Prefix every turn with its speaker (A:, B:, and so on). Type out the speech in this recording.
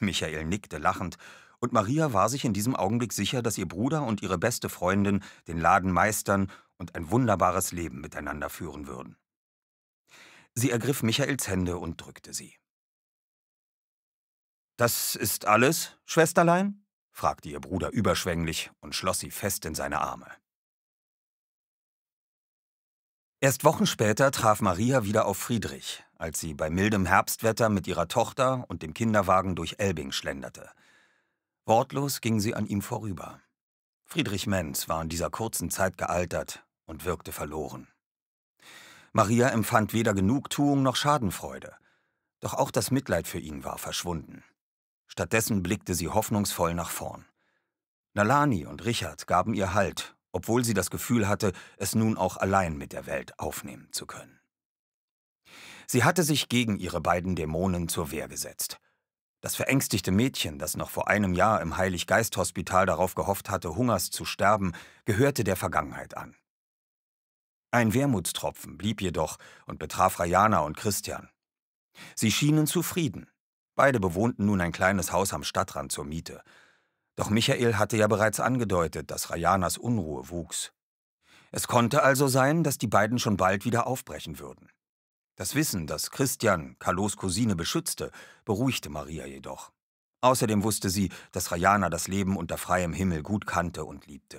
A: Michael nickte lachend, und Maria war sich in diesem Augenblick sicher, dass ihr Bruder und ihre beste Freundin den Laden meistern und ein wunderbares Leben miteinander führen würden. Sie ergriff Michaels Hände und drückte sie. Das ist alles, Schwesterlein? fragte ihr Bruder überschwänglich und schloss sie fest in seine Arme. Erst Wochen später traf Maria wieder auf Friedrich, als sie bei mildem Herbstwetter mit ihrer Tochter und dem Kinderwagen durch Elbing schlenderte. Wortlos ging sie an ihm vorüber. Friedrich Menz war in dieser kurzen Zeit gealtert und wirkte verloren. Maria empfand weder Genugtuung noch Schadenfreude. Doch auch das Mitleid für ihn war verschwunden. Stattdessen blickte sie hoffnungsvoll nach vorn. Nalani und Richard gaben ihr Halt obwohl sie das Gefühl hatte, es nun auch allein mit der Welt aufnehmen zu können. Sie hatte sich gegen ihre beiden Dämonen zur Wehr gesetzt. Das verängstigte Mädchen, das noch vor einem Jahr im Heiliggeist-Hospital darauf gehofft hatte, hungers zu sterben, gehörte der Vergangenheit an. Ein Wermutstropfen blieb jedoch und betraf Rayana und Christian. Sie schienen zufrieden. Beide bewohnten nun ein kleines Haus am Stadtrand zur Miete. Doch Michael hatte ja bereits angedeutet, dass Rayanas Unruhe wuchs. Es konnte also sein, dass die beiden schon bald wieder aufbrechen würden. Das Wissen, dass Christian Carlos Cousine beschützte, beruhigte Maria jedoch. Außerdem wusste sie, dass Rayana das Leben unter freiem Himmel gut kannte und liebte.